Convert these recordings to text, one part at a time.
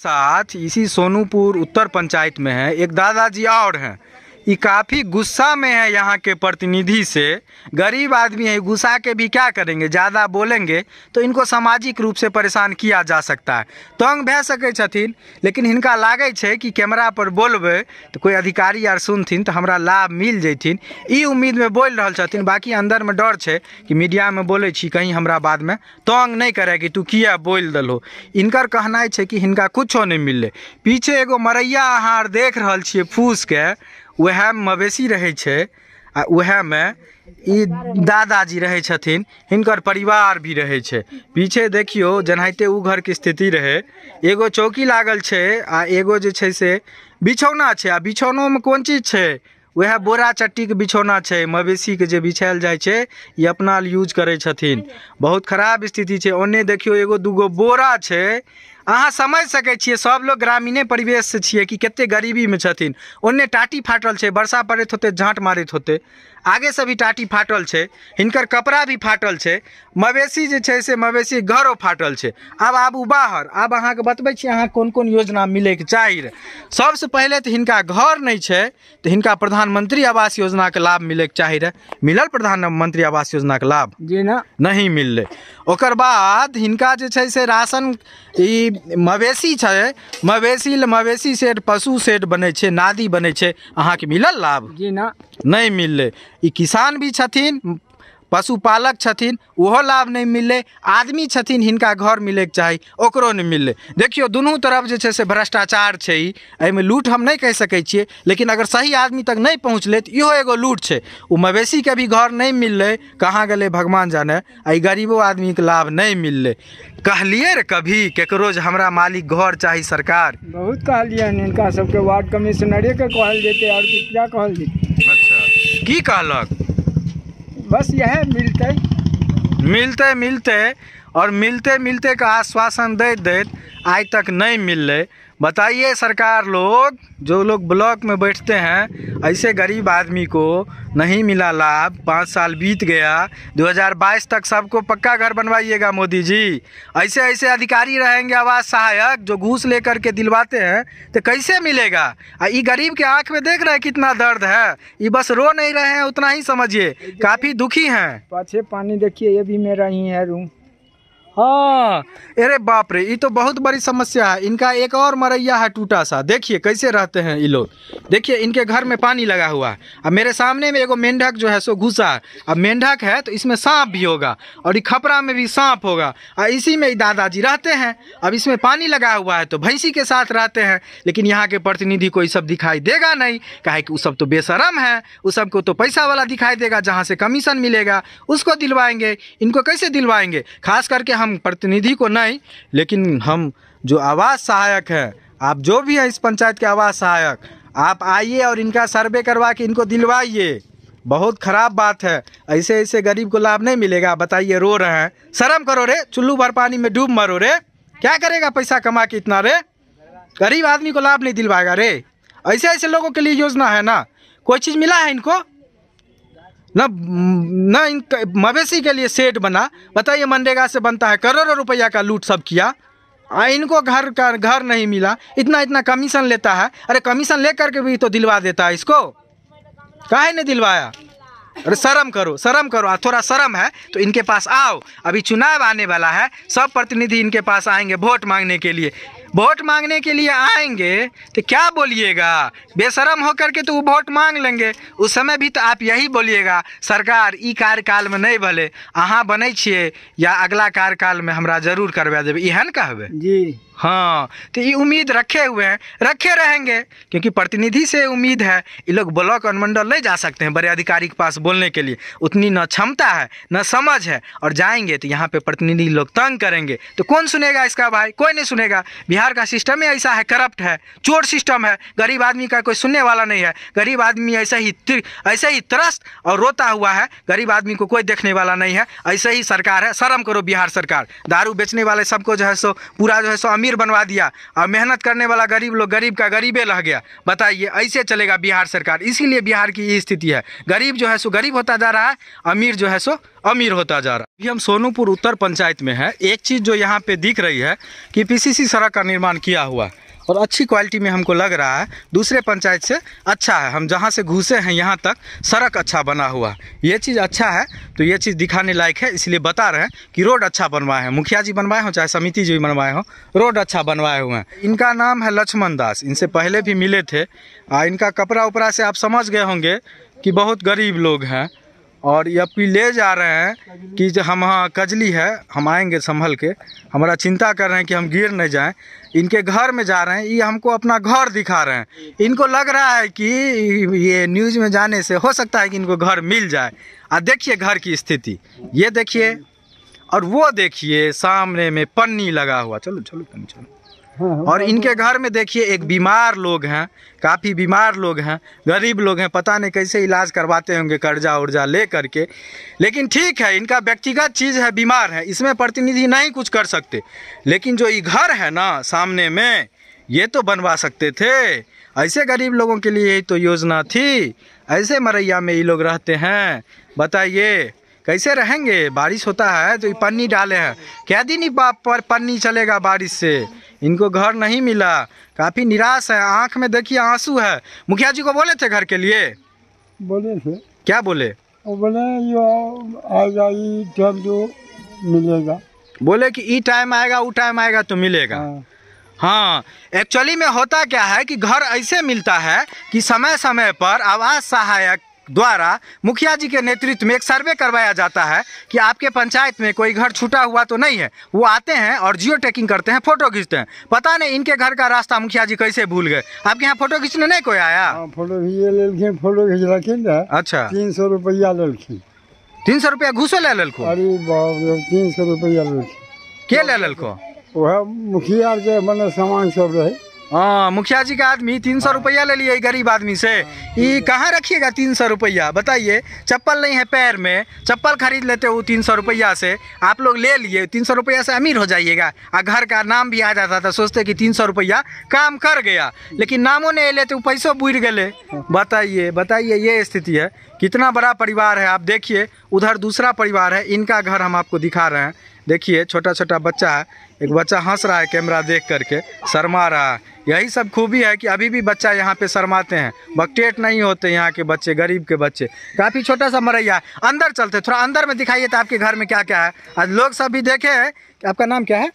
साथ इसी सोनूपुर उत्तर पंचायत में है एक दादाजी और हैं ये काफ़ी गुस्सा में है यहाँ के प्रतिनिधि से गरीब आदमी है गुस्सा के भी क्या करेंगे ज़्यादा बोलेंगे तो इनको सामाजिक रूप से परेशान किया जा सकता है तंग भै सकै लेकिन इनका लागे कि कैमरा पर बोलब तो कोई अधिकारी आर सुनथिन तो हमारा लाभ मिल जैथिन ई में बोल रहा बाकी अंदर में डर है कि मीडिया में बोले कहीं हमारा बाद में तंग नहीं करे कि तू किया बोल दलो हिनकर कहनाइ है कि इनका कुछ नहीं मिले पीछे एगो मरैया आहार देख रहल फूस के वह मवेशी रहे छै आ उएहमे दादाजी रहे छथिन हिनकर परिवार भी रहे छे। पीछे देखियौ उ घर के स्थिति रहे एगो चौकी लागल छे आ एगो जे छे से बिछौना छे आ में कोन चीज छे वह बोरा चट्टी के बिछौना मवेशी के जे बिछायल जाइ छे ये अपना यूज करे छथिन बहुत खराब स्थिति छे ओन्ने देखियो एगो दुगो बोरा छे अहाँ समझि सकै छियै सब लोग ग्रामीणे परिवेशसँ छियै कि कतेक गरीबीमे छथिन ओन्ने टाटी फाटल छै वर्षा पड़ैत होतै झाँट मारैत होतै आगे से भी टाटी फाटल है हिनकर कपड़ा भी फाटल है मवेशी जे है से मवेशी घरों फाटल है आब आबू बाहर आब अहाँ बतबै छी अहाँ कौन योजना मिले के चाहिए सबसे पहले तो हिनका घर नहीं है तो हिनका प्रधानमंत्री आवास के लाभ मिले के चाहिए मिलल प्रधानमंत्री आवास के लाभ जी ना नहीं मिललै और बाद हिनका जो से राशन मवेशी है मवेशी मवेशी सेट पशु सेट बने नादी बने अहाँ के मिलल लाभ जी ना नहीं मिलल किसान भी छथिन पशुपालक छथिन ओहो लाभ नहीं मिले आदमी छथिन हिनका घर के चाहिए ओकरो नहीं मिले देखियो दोनों तरफ जे से भ्रष्टाचार है ई लूट हम नहीं कह सकै छियै लेकिन अगर सही आदमी तक नहीं पहुँचल तो इहो एगो लूट है उ मवेशी के भी घर नहीं मिलल कहाँ गले भगवान जाने आ गरीबो आदमी के लाभ नहीं मिलल कहलिए रे कभी केकरो जे हमरा मालिक घर चाहिए सरकार बहुत कहलिए इनका सबके वार्ड के कहल जेते और क्या कहल जेते मतलब की कहलक बस यह मिलते मिलते मिलते और मिलते मिलते का आश्वासन दैत दैत आज तक नहीं मिल रहे बताइए सरकार लोग जो लोग ब्लॉक में बैठते हैं ऐसे गरीब आदमी को नहीं मिला लाभ पाँच साल बीत गया 2022 तक सबको पक्का घर बनवाइएगा मोदी जी ऐसे ऐसे अधिकारी रहेंगे आवास सहायक जो घूस लेकर के दिलवाते हैं तो कैसे मिलेगा ये गरीब के आंख में देख रहे हैं कितना दर्द है ये बस रो नहीं रहे हैं उतना ही समझिए काफ़ी दुखी हैं पाछे पानी देखिए ये भी मेरा ही है रूम हाँ अरे बाप रे ये तो बहुत बड़ी समस्या है इनका एक और मरैया है टूटा सा देखिए कैसे रहते हैं ये लोग देखिए इनके घर में पानी लगा हुआ है अब मेरे सामने में एगो मेंढक जो है सो घुसा है अब मेंढक है तो इसमें सांप भी होगा और ये खपरा में भी सांप होगा और इसी में दादाजी रहते हैं अब इसमें पानी लगा हुआ है तो भैंसी के साथ रहते हैं लेकिन यहाँ के प्रतिनिधि को ये सब दिखाई देगा नहीं कहे कि वो सब तो बेसरम है उस सबको तो पैसा वाला दिखाई देगा जहाँ से कमीशन मिलेगा उसको दिलवाएंगे इनको कैसे दिलवाएंगे खास करके हम हम प्रतिनिधि को नहीं लेकिन हम जो आवास सहायक है आप जो भी है इस पंचायत के आवास सहायक आप आइए और इनका सर्वे करवा के इनको दिलवाइए बहुत खराब बात है ऐसे ऐसे गरीब को लाभ नहीं मिलेगा बताइए रो रहे हैं शर्म करो रे चुल्लू भर पानी में डूब मरो रे क्या करेगा पैसा कमा के इतना रे गरीब आदमी को लाभ नहीं दिलवाएगा रे ऐसे ऐसे लोगों के लिए योजना है ना कोई चीज़ मिला है इनको न न इनका मवेशी के लिए सेट बना बताइए मनरेगा से बनता है करोड़ों रुपया का लूट सब किया आ इनको घर का घर नहीं मिला इतना इतना कमीशन लेता है अरे कमीशन ले करके भी तो दिलवा देता है इसको काहे नहीं दिलवाया अरे शर्म करो शर्म करो आ थोड़ा शर्म है तो इनके पास आओ अभी चुनाव आने वाला है सब प्रतिनिधि इनके पास आएंगे वोट मांगने के लिए वोट मांगने के लिए आएंगे तो क्या बोलिएगा बेशरम होकर के तो वो वोट मांग लेंगे उस समय भी तो आप यही बोलिएगा सरकार ई कार्यकाल में नहीं भले अहाँ बनै छे या अगला कार्यकाल में हमरा जरूर करवा देवे इहन कहबे जी हाँ तो ये उम्मीद रखे हुए हैं रखे रहेंगे क्योंकि प्रतिनिधि से उम्मीद है ये लोग ब्लॉक अनुमंडल नहीं जा सकते हैं बड़े अधिकारी के पास बोलने के लिए उतनी न क्षमता है न समझ है और जाएंगे तो यहाँ पे प्रतिनिधि लोग तंग करेंगे तो कौन सुनेगा इसका भाई कोई नहीं सुनेगा बिहार बिहार का सिस्टम ही ऐसा है करप्ट है चोर सिस्टम है गरीब आदमी का कोई सुनने वाला नहीं है गरीब आदमी ऐसे ही ऐसे ही त्रस्त और रोता हुआ है गरीब आदमी को कोई देखने वाला नहीं है ऐसे ही सरकार है शर्म करो बिहार सरकार दारू बेचने वाले सबको जो है सो पूरा जो है सो अमीर बनवा दिया और मेहनत करने वाला गरीब लोग गरीब का गरीबे रह गया बताइए ऐसे चलेगा बिहार सरकार इसीलिए बिहार की स्थिति है गरीब जो है सो गरीब होता जा रहा है अमीर जो है सो अमीर होता जा रहा है हम सोनूपुर उत्तर पंचायत में है एक चीज़ जो यहाँ पे दिख रही है कि पीसीसी सड़क का निर्माण किया हुआ और अच्छी क्वालिटी में हमको लग रहा है दूसरे पंचायत से अच्छा है हम जहाँ से घुसे हैं यहाँ तक सड़क अच्छा बना हुआ ये चीज़ अच्छा है तो ये चीज़ दिखाने लायक है इसलिए बता रहे हैं कि रोड अच्छा बनवाए हैं मुखिया जी बनवाए हों चाहे समिति जी बनवाए हों रोड अच्छा बनवाए हुए हैं इनका नाम है लक्ष्मण दास इनसे पहले भी मिले थे आ इनका कपड़ा उपड़ा से आप समझ गए होंगे कि बहुत गरीब लोग हैं और अपील ले जा रहे हैं कि जो हम हाँ कजली है हम आएंगे संभल के हमारा चिंता कर रहे हैं कि हम गिर नहीं जाएं इनके घर में जा रहे हैं ये हमको अपना घर दिखा रहे हैं इनको लग रहा है कि ये न्यूज़ में जाने से हो सकता है कि इनको घर मिल जाए और देखिए घर की स्थिति ये देखिए और वो देखिए सामने में पन्नी लगा हुआ चलो चलो पन्नी चलो हाँ, और हाँ, इनके हाँ। घर में देखिए एक बीमार लोग हैं काफ़ी बीमार लोग हैं गरीब लोग हैं पता नहीं कैसे इलाज करवाते होंगे कर्जा उर्जा ले करके लेकिन ठीक है इनका व्यक्तिगत चीज़ है बीमार है इसमें प्रतिनिधि नहीं कुछ कर सकते लेकिन जो ये घर है ना सामने में ये तो बनवा सकते थे ऐसे गरीब लोगों के लिए यही तो योजना थी ऐसे मरैया में ये लोग रहते हैं बताइए कैसे रहेंगे बारिश होता है तो ये पन्नी डाले हैं क्या दिन ही पर पन्नी चलेगा बारिश से इनको घर नहीं मिला काफ़ी निराश है आंख में देखिए आंसू है मुखिया जी को बोले थे घर के लिए बोले थे क्या बोले वो बोले यो आएगा टाइम जो मिलेगा बोले कि ई टाइम आएगा वो टाइम आएगा तो मिलेगा हाँ, हाँ। एक्चुअली में होता क्या है कि घर ऐसे मिलता है कि समय समय पर आवास सहायक द्वारा मुखिया जी के नेतृत्व में एक सर्वे करवाया जाता है कि आपके पंचायत में कोई घर छूटा हुआ तो नहीं है वो आते हैं और जियो टेकिंग करते हैं फोटो खींचते हैं पता नहीं इनके घर का रास्ता मुखिया जी कैसे भूल गए आपके यहाँ फोटो खींचने नहीं कोई आया फोटो हाँ, फोटो खींच अच्छा तीन सौ रुपया तीन सौ रुपया घूसो ले ललको अरे तीन सौ रुपया ललखिन के ले ललखो वह मुखिया के मन सामान सब रहे हाँ मुखिया जी का आदमी तीन सौ हाँ। रुपया ले लिए गरीब आदमी से हाँ, ये कहाँ रखिएगा तीन सौ रुपया बताइए चप्पल नहीं है पैर में चप्पल खरीद लेते हो तीन सौ रुपया से आप लोग ले लिए तीन सौ रुपया से अमीर हो जाइएगा और घर का नाम भी आ जाता था सोचते कि तीन सौ रुपया काम कर गया लेकिन नामों नहीं लेते वो पैसों बुढ़ गए बताइए बताइए ये स्थिति है कितना बड़ा परिवार है आप देखिए उधर दूसरा परिवार है इनका घर हम आपको दिखा रहे हैं देखिए छोटा छोटा बच्चा है एक बच्चा हंस रहा है कैमरा देख करके शर्मा रहा है यही सब खूबी है कि अभी भी बच्चा यहाँ पे शर्माते हैं बकटेट नहीं होते यहाँ के बच्चे गरीब के बच्चे काफ़ी छोटा सा मरैया है अंदर चलते थोड़ा अंदर में दिखाइए तो आपके घर में क्या क्या है आज लोग सब भी देखे हैं आपका नाम क्या है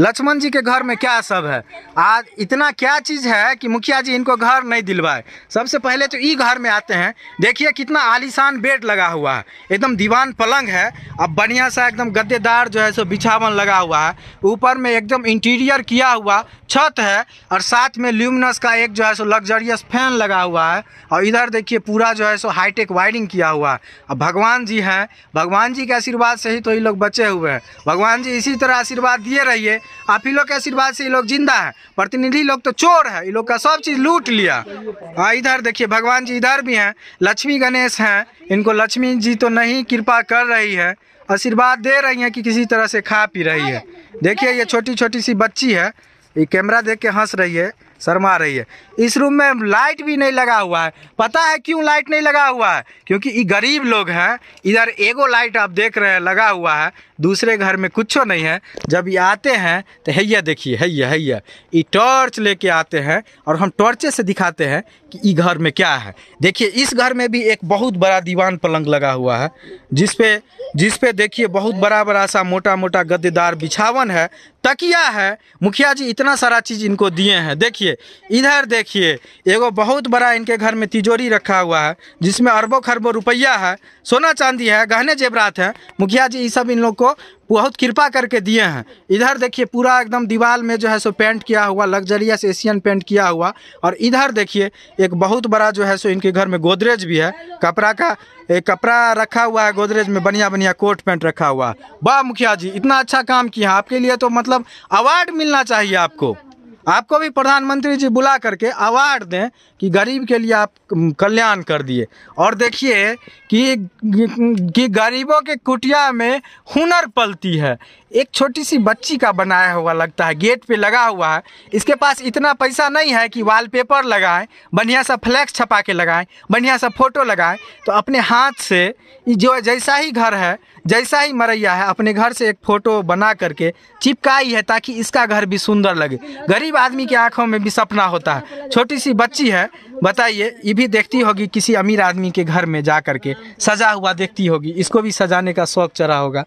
लक्ष्मण जी के घर में क्या सब है आज इतना क्या चीज है कि मुखिया जी इनको घर नहीं दिलवाए सबसे पहले तो ई घर में आते हैं देखिए कितना आलीशान बेड लगा हुआ है एकदम दीवान पलंग है अब बढ़िया सा एकदम गद्देदार जो है सो बिछावन लगा हुआ है ऊपर में एकदम इंटीरियर किया हुआ छत है और साथ में ल्यूमिनस का एक जो है सो लग्जरियस फैन लगा हुआ है और इधर देखिए पूरा जो है सो हाईटेक वायरिंग किया हुआ है अब भगवान जी हैं भगवान जी के आशीर्वाद से ही तो ये लोग बचे हुए हैं भगवान जी इसी तरह आशीर्वाद आशीर्वाद दिए रहिए आप ही लोग के आशीर्वाद से ये लोग जिंदा है प्रतिनिधि लोग तो चोर है ये लोग का सब चीज़ लूट लिया हाँ इधर देखिए भगवान जी इधर भी हैं लक्ष्मी गणेश हैं इनको लक्ष्मी जी तो नहीं कृपा कर रही है आशीर्वाद दे रही हैं कि किसी तरह से खा पी रही है देखिए ये छोटी छोटी सी बच्ची है ये कैमरा देख के हंस रही है शर्मा रही है इस रूम में लाइट भी नहीं लगा हुआ है पता है क्यों लाइट नहीं लगा हुआ है क्योंकि ये गरीब लोग हैं इधर एगो लाइट आप देख रहे हैं लगा हुआ है दूसरे घर में कुछ नहीं है जब ये आते हैं तो हैया देखिए हैया हैया ये टॉर्च लेके आते हैं और हम टॉर्चे से दिखाते हैं कि ये घर में क्या है देखिए इस घर में भी एक बहुत बड़ा दीवान पलंग लगा हुआ है जिसपे जिसपे देखिए बहुत बड़ा बड़ा सा मोटा मोटा गद्देदार बिछावन है तकिया है मुखिया जी इतना सारा चीज़ इनको दिए हैं देखिए देखिए इधर देखिए एगो बहुत बड़ा इनके घर में तिजोरी रखा हुआ है जिसमें अरबों खरबों रुपया है सोना चांदी है गहने जेवरात है मुखिया जी ये सब इन लोग को बहुत कृपा करके दिए हैं इधर देखिए पूरा एकदम दीवार में जो है सो पेंट किया हुआ लग्जरियस एशियन पेंट किया हुआ और इधर देखिए एक बहुत बड़ा जो है सो इनके घर में गोदरेज भी है कपड़ा का एक कपड़ा रखा हुआ है गोदरेज में बढ़िया बढ़िया कोट पैंट रखा हुआ है वाह मुखिया जी इतना अच्छा काम किया आपके लिए तो मतलब अवार्ड मिलना चाहिए आपको आपको भी प्रधानमंत्री जी बुला करके अवार्ड दें कि गरीब के लिए आप कल्याण कर दिए और देखिए कि कि गरीबों के कुटिया में हुनर पलती है एक छोटी सी बच्ची का बनाया हुआ लगता है गेट पे लगा हुआ है इसके पास इतना पैसा नहीं है कि वॉलपेपर लगाएं बढ़िया सा फ्लैक्स छपा के लगाएं बढ़िया सा फोटो लगाएं तो अपने हाथ से जो जैसा ही घर है जैसा ही मरैया है अपने घर से एक फ़ोटो बना करके चिपकाई है ताकि इसका घर भी सुंदर लगे गरीब आदमी की आंखों में भी सपना होता है छोटी सी बच्ची है बताइए ये भी देखती होगी किसी अमीर आदमी के घर में जा करके सजा हुआ देखती होगी इसको भी सजाने का शौक चढ़ा होगा